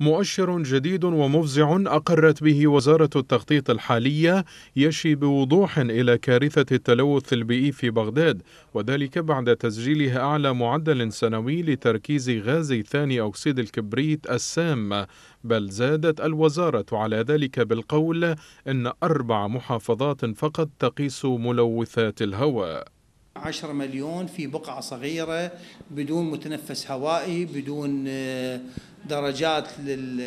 مؤشر جديد ومفزع أقرت به وزارة التخطيط الحالية يشي بوضوح إلى كارثة التلوث البيئي في بغداد وذلك بعد تسجيلها أعلى معدل سنوي لتركيز غاز ثاني أكسيد الكبريت السام بل زادت الوزارة على ذلك بالقول إن أربع محافظات فقط تقيس ملوثات الهواء 10 مليون في بقعة صغيرة بدون متنفس هوائي بدون آه، درجات لل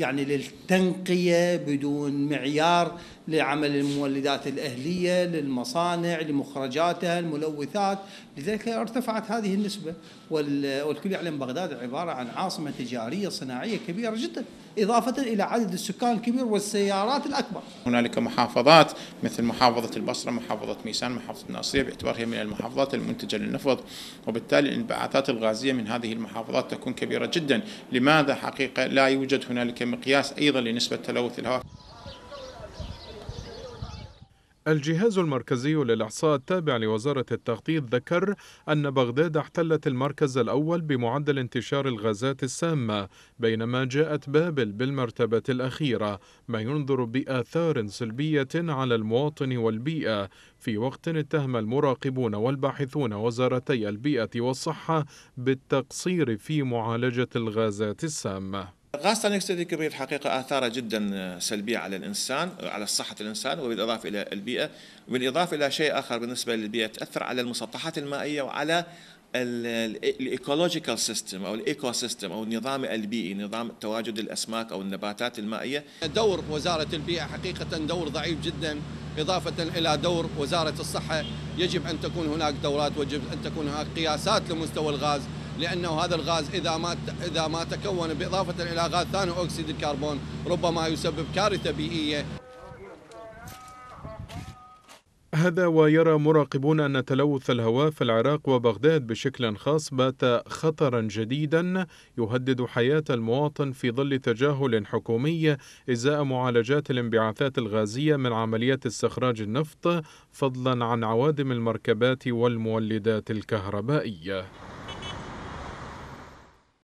يعني للتنقيه بدون معيار لعمل المولدات الاهليه للمصانع لمخرجاتها الملوثات لذلك ارتفعت هذه النسبه والكل يعلم بغداد عباره عن عاصمه تجاريه صناعيه كبيره جدا إضافة إلى عدد السكان الكبير والسيارات الأكبر هنالك محافظات مثل محافظة البصرة محافظة ميسان محافظة الناصرية باعتبارها من المحافظات المنتجة للنفط وبالتالي الانبعاثات الغازية من هذه المحافظات تكون كبيرة جدا لماذا حقيقة لا يوجد هنالك مقياس أيضا لنسبة تلوث الهواء الجهاز المركزي للإحصاء التابع لوزارة التخطيط ذكر أن بغداد احتلت المركز الأول بمعدل انتشار الغازات السامة بينما جاءت بابل بالمرتبة الأخيرة ما ينذر بآثار سلبية على المواطن والبيئة في وقت اتهم المراقبون والباحثون وزارتي البيئة والصحة بالتقصير في معالجة الغازات السامة غاز ثاني الكبريت حقيقة آثاره جدا سلبية على الإنسان على صحة الإنسان وبالإضافة إلى البيئة وبالإضافة إلى شيء آخر بالنسبة للبيئة تأثر على المسطحات المائية وعلى الايكولوجيكال سيستم او الايكو سيستم او النظام البيئي نظام تواجد الاسماك او النباتات المائيه دور وزاره البيئه حقيقه دور ضعيف جدا اضافه الى دور وزاره الصحه يجب ان تكون هناك دورات ويجب ان تكون هناك قياسات لمستوى الغاز لانه هذا الغاز اذا ما اذا ما تكون باضافه الى غاز ثاني اكسيد الكربون ربما يسبب كارثه بيئيه هذا ويرى مراقبون أن تلوث الهواء في العراق وبغداد بشكل خاص بات خطرا جديدا يهدد حياة المواطن في ظل تجاهل حكومي إزاء معالجات الانبعاثات الغازية من عمليات استخراج النفط فضلا عن عوادم المركبات والمولدات الكهربائية